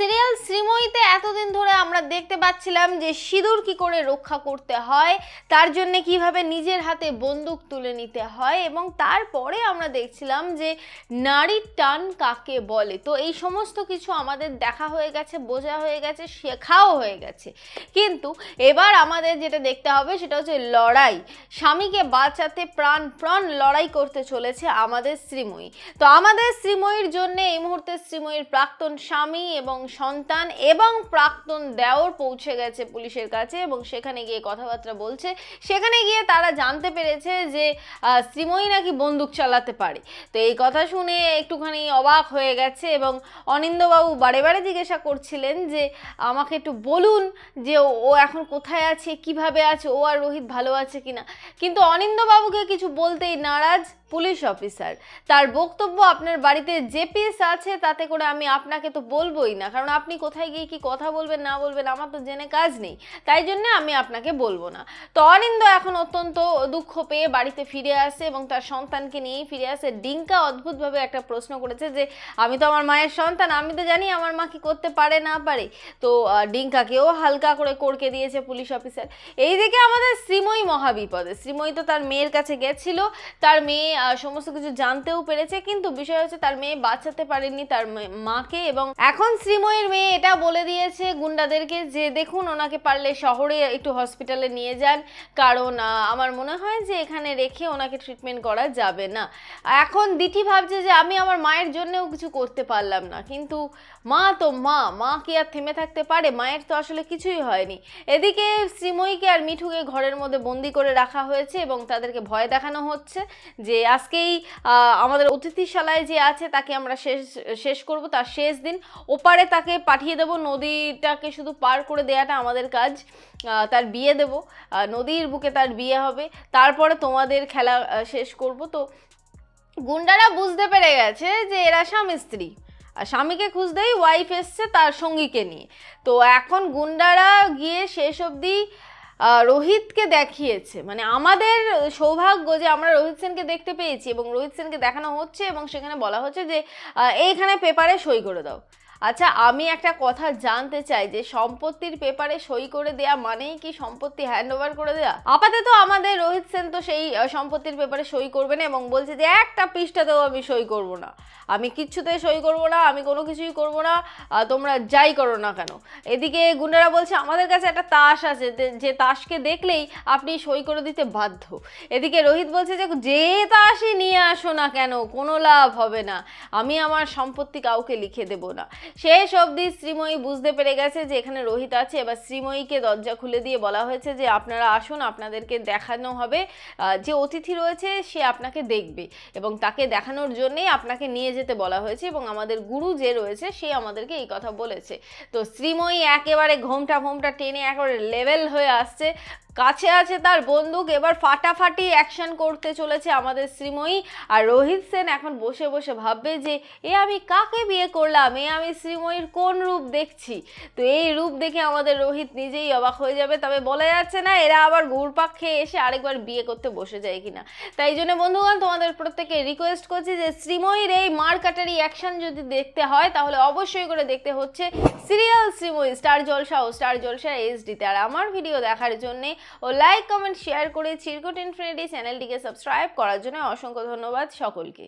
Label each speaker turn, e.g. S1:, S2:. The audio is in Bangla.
S1: সিরিয়াল শ্রীময়ীতে এতদিন ধরে আমরা দেখতে পাচ্ছিলাম যে সিঁদুর কি করে রক্ষা করতে হয় তার জন্য কিভাবে নিজের হাতে বন্দুক তুলে নিতে হয় এবং তারপরে আমরা দেখছিলাম যে নারীর টান কাকে বলে তো এই সমস্ত কিছু আমাদের দেখা হয়ে গেছে বোঝা হয়ে গেছে শেখাও হয়ে গেছে কিন্তু এবার আমাদের যেটা দেখতে হবে সেটা হচ্ছে লড়াই স্বামীকে বাঁচাতে প্রাণ প্রাণ লড়াই করতে চলেছে আমাদের শ্রীময়ী তো আমাদের শ্রীময়ীর জন্য এই মুহূর্তে শ্রীময়ীর প্রাক্তন স্বামী এবং সন্তান এবং প্রাক্তন দেওর পৌঁছে গেছে পুলিশের কাছে এবং সেখানে গিয়ে কথাবার্তা বলছে সেখানে গিয়ে তারা জানতে পেরেছে যে শ্রীময়ী নাকি বন্দুক চালাতে পারে তো এই কথা শুনে একটুখানি অবাক হয়ে গেছে এবং অনিন্দবাবু বারে বারে জিজ্ঞাসা করছিলেন যে আমাকে একটু বলুন যে ও এখন কোথায় আছে কিভাবে আছে ও আর রোহিত ভালো আছে কিনা কিন্তু অনিন্দবাবুকে কিছু বলতেই নারাজ পুলিশ অফিসার তার বক্তব্য আপনার বাড়িতে যে পিস আছে তাতে করে আমি আপনাকে তো বলবোই না কারণ আপনি কোথায় গিয়ে কি কথা বলবেন না বলবেন আমার তো জেনে কাজ নেই তাই জন্য আমি আপনাকে বলবো না তো অরিন্দ এখন অত্যন্ত দুঃখ পেয়ে বাড়িতে ফিরে আসে এবং তার সন্তানকে নিয়েই ফিরে আসে ডিঙ্কা অদ্ভুতভাবে একটা প্রশ্ন করেছে যে আমি তো আমার মায়ের সন্তান আমি তো জানি আমার মা কি করতে পারে না পারে তো ডিঙ্কাকেও হালকা করে করকে দিয়েছে পুলিশ অফিসার এইদিকে আমাদের শ্রীময়ী মহাবিপদে শ্রীময়ী তো তার মেয়ের কাছে গেছিল তার মেয়ে সমস্ত কিছু জানতেও পেরেছে কিন্তু বিষয় হচ্ছে তার মেয়ে বাঁচাতে পারেনি তার মাকে এবং এখন শ্রী চিন্ময়ের মেয়ে এটা বলে দিয়েছে গুন্ডাদেরকে যে দেখুন ওনাকে পারলে শহরে একটু হসপিটালে নিয়ে যান কারণ আমার মনে হয় যে এখানে রেখে ওনাকে ট্রিটমেন্ট করা যাবে না এখন দিটি ভাবছে যে আমি আমার মায়ের জন্যও কিছু করতে পারলাম না কিন্তু মা তো মা মা কি আর থেমে থাকতে পারে মায়ের তো আসলে কিছুই হয়নি এদিকে শ্রীময়ীকে আর মিঠুকে ঘরের মধ্যে বন্দি করে রাখা হয়েছে এবং তাদেরকে ভয় দেখানো হচ্ছে যে আজকেই আমাদের অতিথিশালায় যে আছে তাকে আমরা শেষ শেষ করব তার শেষ দিন ওপারে তাকে পাঠিয়ে দেব নদীটাকে শুধু পার করে দেয়াটা আমাদের কাজ তার বিয়ে দেব নদীর বুকে তার বিয়ে হবে তারপরে তোমাদের খেলা শেষ করব তো গুন্ডারা বুঝতে পেরে গেছে যে এরা স্বামী স্ত্রী আর স্বামীকে খুঁজতেই ওয়াইফ এসছে তার সঙ্গীকে নিয়ে তো এখন গুন্ডারা গিয়ে শেষ অবধি রোহিতকে দেখিয়েছে মানে আমাদের সৌভাগ্য যে আমরা রোহিত সেনকে দেখতে পেয়েছি এবং রোহিত সেনকে দেখানো হচ্ছে এবং সেখানে বলা হচ্ছে যে এইখানে পেপারে সই করে দাও আচ্ছা আমি একটা কথা জানতে চাই যে সম্পত্তির পেপারে সই করে দেয়া মানেই কি সম্পত্তি হ্যান্ড ওভার করে দেয়া আপাতত আমাদের রোহিত সেন তো সেই সম্পত্তির পেপারে সই করবে না এবং বলছে যে একটা পৃষ্ঠাতেও আমি সই করব না আমি কিচ্ছুতে সই করব না আমি কোনো কিছুই করব না তোমরা যাই করো না কেন এদিকে গুন্ডারা বলছে আমাদের কাছে একটা তাস আছে যে তাসকে দেখলেই আপনি সই করে দিতে বাধ্য এদিকে রোহিত বলছে যে যে তাসই নিয়ে আসো না কেন কোনো লাভ হবে না আমি আমার সম্পত্তি কাউকে লিখে দেব না শেষ অবধি শ্রীময়ী বুঝতে পেরে গেছে যে এখানে রোহিত আছে এবার শ্রীময়ীকে দরজা খুলে দিয়ে বলা হয়েছে যে আপনারা আসুন আপনাদেরকে দেখানো হবে যে অতিথি রয়েছে সে আপনাকে দেখবে এবং তাকে দেখানোর জন্যেই আপনাকে নিয়ে যেতে বলা হয়েছে এবং আমাদের গুরু যে রয়েছে সে আমাদেরকে এই কথা বলেছে তো শ্রীময়ী একেবারে ঘোমটা ফোমটা টেনে একেবারে লেভেল হয়ে আসছে কাছে আছে তার বন্দুক এবার ফাটাফাটি অ্যাকশন করতে চলেছে আমাদের শ্রীময়ী আর রোহিত সেন এখন বসে বসে ভাববে যে এ আমি কাকে বিয়ে করলাম এ আমি শ্রীময়ীর কোন রূপ দেখছি তো এই রূপ দেখে আমাদের রোহিত নিজেই অবাক হয়ে যাবে তবে বলা যাচ্ছে না এরা আবার ঘুরপাক খেয়ে এসে আরেকবার বিয়ে করতে বসে যায় কিনা তাই জন্য বন্ধুগণ তোমাদের প্রত্যেকে রিকোয়েস্ট করছি যে শ্রীময়ীর এই কাটারি অ্যাকশন যদি দেখতে হয় তাহলে অবশ্যই করে দেখতে হচ্ছে সিরিয়াল শ্রীময়ী স্টার জলসা ও স্টার জলসা এইচডিতে আর আমার ভিডিও দেখার জন্যে ও লাইক কমেন্ট শেয়ার করে চিরকুট ইনফিনিটি চ্যানেলটিকে সাবস্ক্রাইব করার জন্য অসংখ্য ধন্যবাদ সকলকে